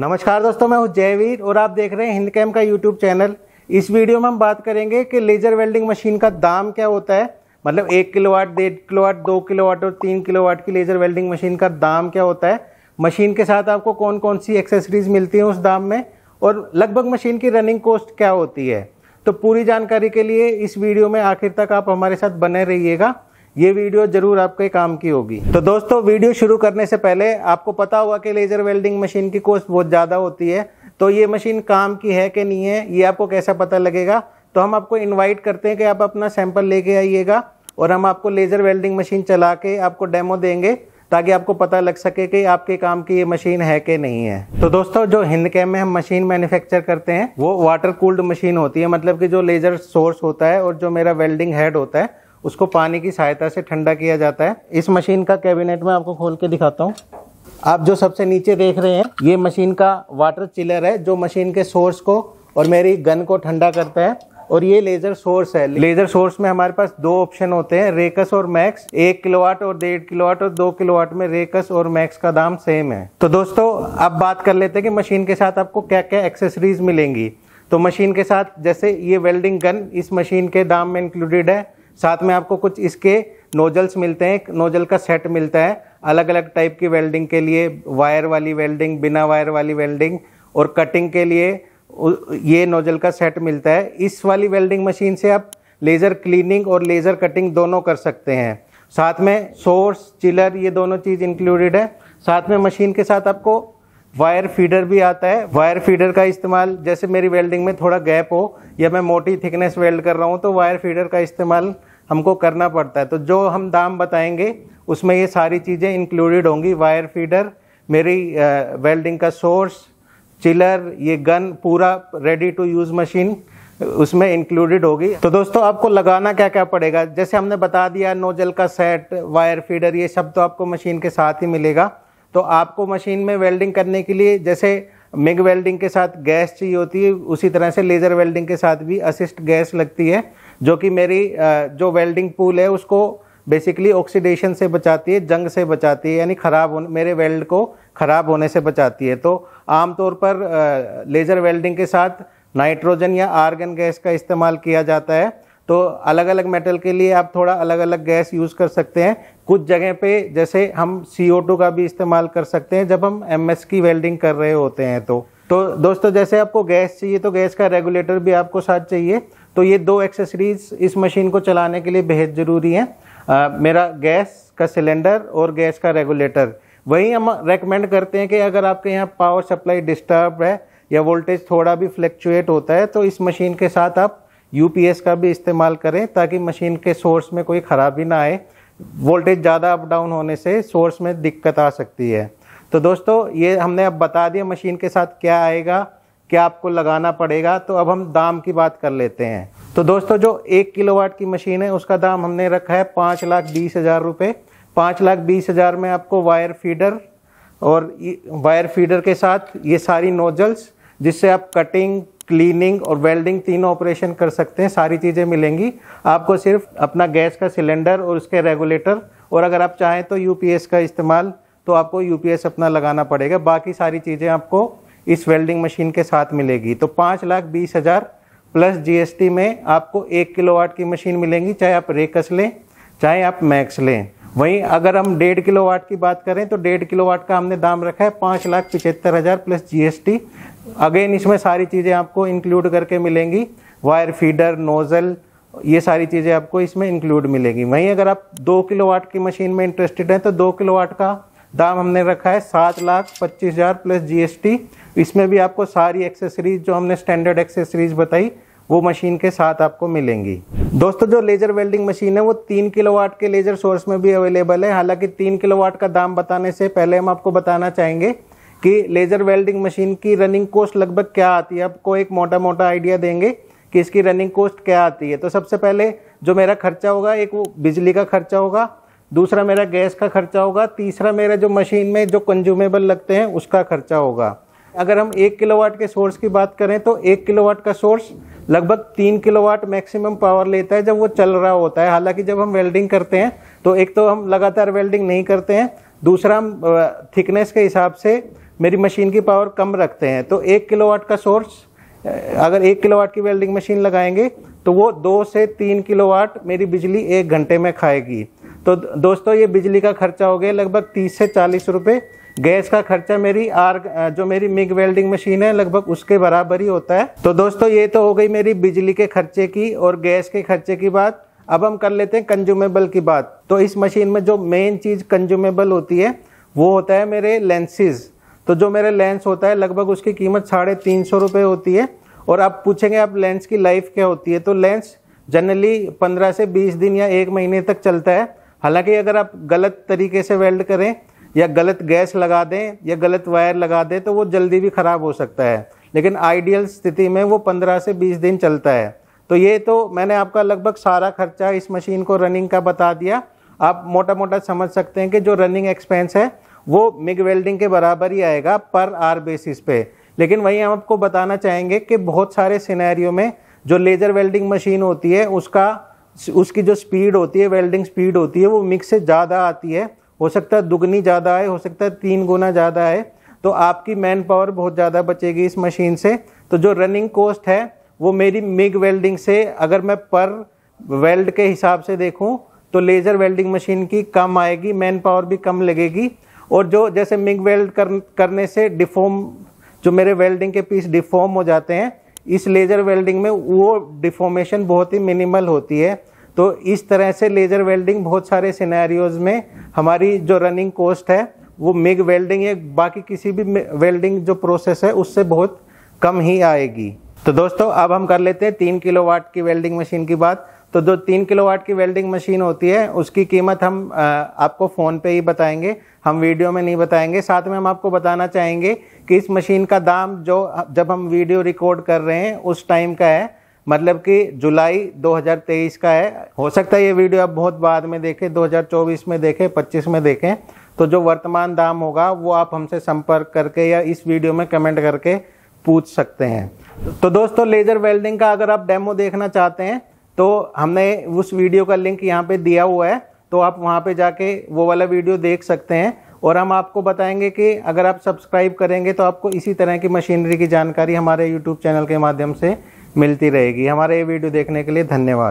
नमस्कार दोस्तों मैं हूं जयवीर और आप देख रहे हैं हिंद कैम का यूट्यूब चैनल इस वीडियो में हम बात करेंगे कि लेजर वेल्डिंग मशीन का दाम क्या होता है मतलब एक किलो वाट डेढ़ किलो वाट दो किलो वाट और तीन किलो वाट की लेजर वेल्डिंग मशीन का दाम क्या होता है मशीन के साथ आपको कौन कौन सी एक्सेसरीज मिलती हैं उस दाम में और लगभग मशीन की रनिंग कॉस्ट क्या होती है तो पूरी जानकारी के लिए इस वीडियो में आखिर तक आप हमारे साथ बने रहिएगा ये वीडियो जरूर आपके काम की होगी तो दोस्तों वीडियो शुरू करने से पहले आपको पता होगा कि लेज़र वेल्डिंग मशीन की कॉस्ट बहुत ज़्यादा होती है तो ये मशीन काम की है कि नहीं है ये आपको कैसा पता लगेगा तो हम आपको इन्वाइट करते हैं कि आप अपना सैंपल लेके आइएगा और हम आपको लेज़र वेल्डिंग मशीन चला के आपको डेमो देंगे ताकि आपको पता लग सके कि आपके काम की ये मशीन है कि नहीं है तो दोस्तों जो हिंद कैम में हम मशीन मैन्युफैक्चर करते हैं वो वाटर कूल्ड मशीन होती है मतलब कि जो लेज़र सोर्स होता है और जो मेरा वेल्डिंग हेड होता है उसको पानी की सहायता से ठंडा किया जाता है इस मशीन का कैबिनेट में आपको खोल के दिखाता हूँ आप जो सबसे नीचे देख रहे हैं ये मशीन का वाटर चिलर है जो मशीन के सोर्स को और मेरी गन को ठंडा करता है और ये लेजर सोर्स है लेजर सोर्स में हमारे पास दो ऑप्शन होते हैं रेकस और मैक्स एक किलोवाट और डेढ़ किलोवाट और दो किलोवाट में रेकस और मैक्स का दाम सेम है तो दोस्तों अब बात कर लेते हैं कि मशीन के साथ आपको क्या क्या एक्सेसरीज मिलेंगी तो मशीन के साथ जैसे ये वेल्डिंग गन इस मशीन के दाम में इंक्लूडेड है साथ में आपको कुछ इसके नोजल्स मिलते हैं नोजल का सेट मिलता है अलग अलग टाइप की वेल्डिंग के लिए वायर वाली वेल्डिंग बिना वायर वाली वेल्डिंग और कटिंग के लिए ये नोजल का सेट मिलता है इस वाली वेल्डिंग मशीन से आप लेज़र क्लीनिंग और लेज़र कटिंग दोनों कर सकते हैं साथ में सोर्स चिलर ये दोनों चीज़ इंक्लूडेड है साथ में मशीन के साथ आपको वायर फीडर भी आता है वायर फीडर का इस्तेमाल जैसे मेरी वेल्डिंग में थोड़ा गैप हो या मैं मोटी थिकनेस वेल्ड कर रहा हूँ तो वायर फीडर का इस्तेमाल हमको करना पड़ता है तो जो हम दाम बताएंगे उसमें ये सारी चीज़ें इंक्लूडेड होंगी वायर फीडर मेरी वेल्डिंग का सोर्स चिलर ये गन पूरा रेडी टू यूज़ मशीन उसमें इंक्लूडेड होगी तो दोस्तों आपको लगाना क्या क्या पड़ेगा जैसे हमने बता दिया नोजल का सेट वायर फीडर ये सब तो आपको मशीन के साथ ही मिलेगा तो आपको मशीन में वेल्डिंग करने के लिए जैसे मिग वेल्डिंग के साथ गैस चाहिए होती है उसी तरह से लेज़र वेल्डिंग के साथ भी असिस्ट गैस लगती है जो कि मेरी जो वेल्डिंग पूल है उसको बेसिकली ऑक्सीडेशन से बचाती है जंग से बचाती है यानी खराब होने मेरे वेल्ड को खराब होने से बचाती है तो आमतौर पर लेज़र वेल्डिंग के साथ नाइट्रोजन या आर्गन गैस का इस्तेमाल किया जाता है तो अलग अलग मेटल के लिए आप थोड़ा अलग अलग गैस यूज़ कर सकते हैं कुछ जगह पे जैसे हम सी का भी इस्तेमाल कर सकते हैं जब हम एम की वेल्डिंग कर रहे होते हैं तो तो दोस्तों जैसे आपको गैस चाहिए तो गैस का रेगुलेटर भी आपको साथ चाहिए तो ये दो एक्सेसरीज इस मशीन को चलाने के लिए बेहद ज़रूरी हैं मेरा गैस का सिलेंडर और गैस का रेगुलेटर वही हम रेकमेंड करते हैं कि अगर आपके यहाँ पावर सप्लाई डिस्टर्ब है या वोल्टेज थोड़ा भी फ्लैक्चुएट होता है तो इस मशीन के साथ आप यूपीएस का भी इस्तेमाल करें ताकि मशीन के सोर्स में कोई ख़राबी ना आए वोल्टेज ज़्यादा अप डाउन होने से सोर्स में दिक्कत आ सकती है तो दोस्तों ये हमने अब बता दिया मशीन के साथ क्या आएगा क्या आपको लगाना पड़ेगा तो अब हम दाम की बात कर लेते हैं तो दोस्तों जो एक किलोवाट की मशीन है उसका दाम हमने रखा है पाँच लाख बीस हज़ार रुपये पाँच लाख बीस हज़ार में आपको वायर फीडर और वायर फीडर के साथ ये सारी नोजल्स जिससे आप कटिंग क्लीनिंग और वेल्डिंग तीनों ऑपरेशन कर सकते हैं सारी चीज़ें मिलेंगी आपको सिर्फ अपना गैस का सिलेंडर और उसके रेगुलेटर और अगर आप चाहें तो यूपीएस का इस्तेमाल तो आपको यूपीएस अपना लगाना पड़ेगा बाकी सारी चीज़ें आपको इस वेल्डिंग मशीन के साथ मिलेगी तो पाँच लाख बीस हज़ार प्लस जीएसटी में आपको एक किलो वाट की मशीन मिलेंगी चाहे आप रेकस लें चाहे आप मैक्स लें वहीं अगर हम डेढ़ किलो वाट की बात करें तो डेढ़ किलो वाट का हमने दाम रखा है पाँच लाख पिछहत्तर हज़ार प्लस जीएसटी अगेन इसमें सारी चीज़ें आपको इंक्लूड करके मिलेंगी वायर फीडर नोज़ल ये सारी चीज़ें आपको इसमें इंक्लूड मिलेगी वहीं अगर आप दो किलो वाट की मशीन में इंटरेस्टेड हैं तो दो किलो वाट का दाम हमने रखा है सात लाख पच्चीस हज़ार प्लस जीएसटी इसमें भी आपको सारी एक्सेसरीज जो हमने स्टैंडर्ड एक्सेसरीज बताई वो मशीन के साथ आपको मिलेंगी दोस्तों जो लेजर वेल्डिंग मशीन है वो तीन किलोवाट के लेजर सोर्स में भी अवेलेबल है हालांकि तीन किलोवाट का दाम बताने से पहले हम आपको बताना चाहेंगे कि लेजर वेल्डिंग मशीन की रनिंग कॉस्ट लगभग क्या आती है आपको एक मोटा मोटा आइडिया देंगे कि इसकी रनिंग कॉस्ट क्या आती है तो सबसे पहले जो मेरा खर्चा होगा एक वो बिजली का खर्चा होगा दूसरा मेरा गैस का खर्चा होगा तीसरा मेरा जो मशीन में जो कंज्यूमेबल लगते हैं उसका खर्चा होगा अगर हम एक किलोवाट के सोर्स की बात करें तो एक किलोवाट का सोर्स लगभग तीन किलोवाट मैक्सिमम पावर लेता है जब वो चल रहा होता है हालांकि जब हम वेल्डिंग करते हैं तो एक तो हम लगातार वेल्डिंग नहीं करते हैं दूसरा हम थिकनेस के हिसाब से मेरी मशीन की पावर कम रखते हैं तो एक किलोवाट का सोर्स अगर एक किलोवाट की वेल्डिंग मशीन लगाएंगे तो वो दो से तीन किलोवाट मेरी बिजली एक घंटे में खाएगी तो दोस्तों ये बिजली का खर्चा हो गया लगभग तीस से चालीस रुपये गैस का खर्चा मेरी आर जो मेरी मिग वेल्डिंग मशीन है लगभग उसके बराबर ही होता है तो दोस्तों ये तो हो गई मेरी बिजली के खर्चे की और गैस के खर्चे की बात अब हम कर लेते हैं कंज्यूमेबल की बात तो इस मशीन में जो मेन चीज़ कंज्यूमेबल होती है वो होता है मेरे लेंसेज तो जो मेरे लेंस होता है लगभग उसकी कीमत साढ़े तीन सौ रुपये होती है और आप पूछेंगे आप लेंस की लाइफ क्या होती है तो लेंस जनरली पंद्रह से बीस दिन या एक महीने तक चलता है हालांकि अगर आप गलत तरीके से वेल्ड करें या गलत गैस लगा दें या गलत वायर लगा दें तो वो जल्दी भी ख़राब हो सकता है लेकिन आइडियल स्थिति में वो पंद्रह से बीस दिन चलता है तो ये तो मैंने आपका लगभग सारा खर्चा इस मशीन को रनिंग का बता दिया आप मोटा मोटा समझ सकते हैं कि जो रनिंग एक्सपेंस है वो मिग वेल्डिंग के बराबर ही आएगा पर आर बेसिस पे लेकिन वहीं हम आपको बताना चाहेंगे कि बहुत सारे सिनेरियो में जो लेज़र वेल्डिंग मशीन होती है उसका उसकी जो स्पीड होती है वेल्डिंग स्पीड होती है वो मिक्स से ज़्यादा आती है हो सकता है दुगनी ज़्यादा आए हो सकता है तीन गुना ज़्यादा आए तो आपकी मैन पावर बहुत ज़्यादा बचेगी इस मशीन से तो जो रनिंग कॉस्ट है वो मेरी मिग वेल्डिंग से अगर मैं पर वेल्ड के हिसाब से देखूँ तो लेज़र वेल्डिंग मशीन की कम आएगी मैन पावर भी कम लगेगी और जो जैसे मिग वेल्ड कर, करने से डिफॉर्म जो मेरे वेल्डिंग के पीस डिफॉर्म हो जाते हैं इस लेज़र वेल्डिंग में वो डिफॉर्मेशन बहुत ही मिनिमल होती है तो इस तरह से लेज़र वेल्डिंग बहुत सारे सिनेरियोज में हमारी जो रनिंग कॉस्ट है वो मिग वेल्डिंग या बाकी किसी भी वेल्डिंग जो प्रोसेस है उससे बहुत कम ही आएगी तो दोस्तों अब हम कर लेते हैं तीन किलो वाट की वेल्डिंग मशीन की बात तो जो तीन किलो वाट की वेल्डिंग मशीन होती है उसकी कीमत हम आपको फ़ोन पे ही बताएंगे हम वीडियो में नहीं बताएंगे साथ में हम आपको बताना चाहेंगे कि इस मशीन का दाम जो जब हम वीडियो रिकॉर्ड कर रहे हैं उस टाइम का है मतलब कि जुलाई 2023 का है हो सकता है ये वीडियो आप बहुत बाद में देखें 2024 में देखें 25 में देखें तो जो वर्तमान दाम होगा वो आप हमसे संपर्क करके या इस वीडियो में कमेंट करके पूछ सकते हैं तो दोस्तों लेज़र वेल्डिंग का अगर आप डेमो देखना चाहते हैं तो हमने उस वीडियो का लिंक यहाँ पे दिया हुआ है तो आप वहाँ पे जाके वो वाला वीडियो देख सकते हैं और हम आपको बताएंगे कि अगर आप सब्सक्राइब करेंगे तो आपको इसी तरह की मशीनरी की जानकारी हमारे यूट्यूब चैनल के माध्यम से मिलती रहेगी हमारे ये वीडियो देखने के लिए धन्यवाद